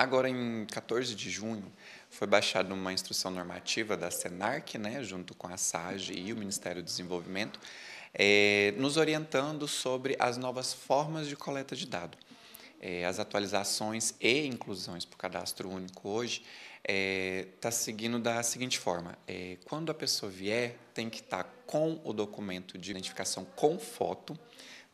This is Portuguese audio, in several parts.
Agora, em 14 de junho, foi baixada uma instrução normativa da Senarc, né, junto com a SAGE e o Ministério do Desenvolvimento, é, nos orientando sobre as novas formas de coleta de dado. É, as atualizações e inclusões para o cadastro único hoje está é, tá seguindo da seguinte forma: é, quando a pessoa vier, tem que estar tá com o documento de identificação com foto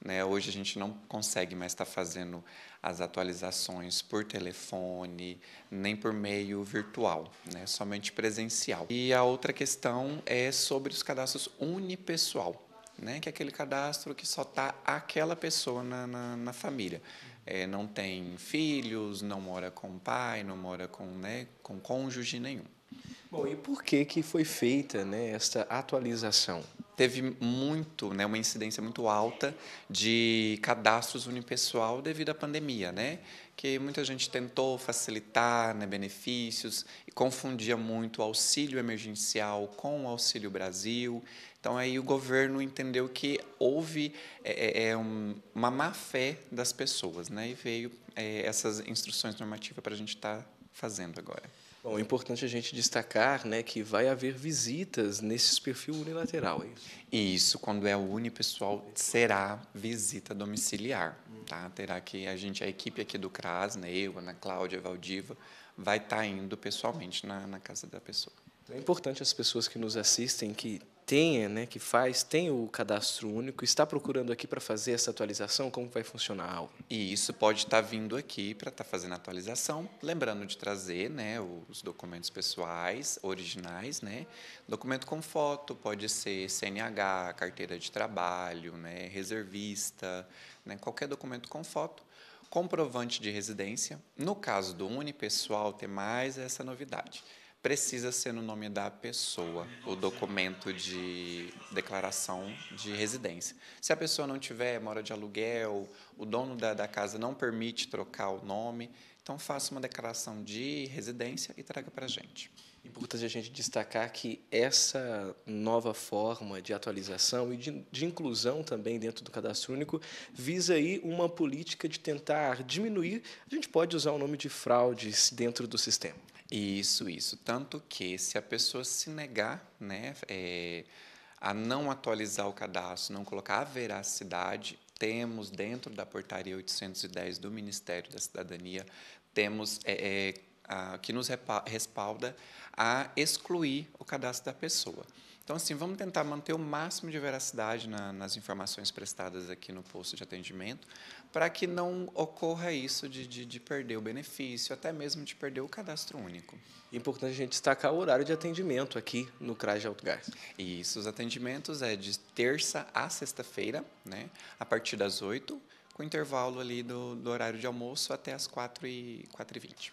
né? Hoje a gente não consegue mais estar tá fazendo as atualizações por telefone, nem por meio virtual, né? somente presencial. E a outra questão é sobre os cadastros unipessoal. Né, que é aquele cadastro que só está aquela pessoa na, na, na família. É, não tem filhos, não mora com pai, não mora com, né, com cônjuge nenhum. Bom, e por que, que foi feita né, esta atualização? teve muito, né, uma incidência muito alta de cadastros unipessoal devido à pandemia, né? Que muita gente tentou facilitar né, benefícios e confundia muito o auxílio emergencial com o Auxílio Brasil. Então aí o governo entendeu que houve é, é, é uma má fé das pessoas, né? E veio é, essas instruções normativas para a gente estar tá fazendo agora. Bom, é importante a gente destacar né, que vai haver visitas nesses perfil unilateral. É isso? isso, quando é unipessoal, será visita domiciliar. Hum. Tá? Terá que a gente, a equipe aqui do CRAS, né, eu, Ana Cláudia, Valdiva, vai estar tá indo pessoalmente na, na casa da pessoa. É importante as pessoas que nos assistem que tenha, né, que faz, tem o cadastro único, está procurando aqui para fazer essa atualização, como vai funcionar? E isso pode estar tá vindo aqui para estar tá fazendo a atualização, lembrando de trazer, né, os documentos pessoais originais, né, documento com foto, pode ser CNH, carteira de trabalho, né, reservista, né, qualquer documento com foto, comprovante de residência. No caso do unipessoal, tem mais essa novidade precisa ser no nome da pessoa o documento de declaração de residência. Se a pessoa não tiver, mora de aluguel, o dono da, da casa não permite trocar o nome, então faça uma declaração de residência e traga para a gente. Importante a gente destacar que essa nova forma de atualização e de, de, inclusão também dentro do cadastro único visa aí uma política de tentar diminuir, a gente pode usar o nome de fraudes dentro do sistema. Isso, isso. Tanto que se a pessoa se negar né, é, a não atualizar o cadastro, não colocar a veracidade, temos dentro da portaria 810 do Ministério da Cidadania, temos é, é, a, que nos respalda a excluir o cadastro da pessoa. Então, assim, vamos tentar manter o máximo de veracidade na, nas informações prestadas aqui no posto de atendimento, para que não ocorra isso de, de, de, perder o benefício, até mesmo de perder o cadastro único. Importante a gente destacar o horário de atendimento aqui no CRAS de Alto Gás. Isso, os atendimentos é de terça a sexta-feira, né, a partir das 8, com intervalo ali do, do horário de almoço até as 4h20.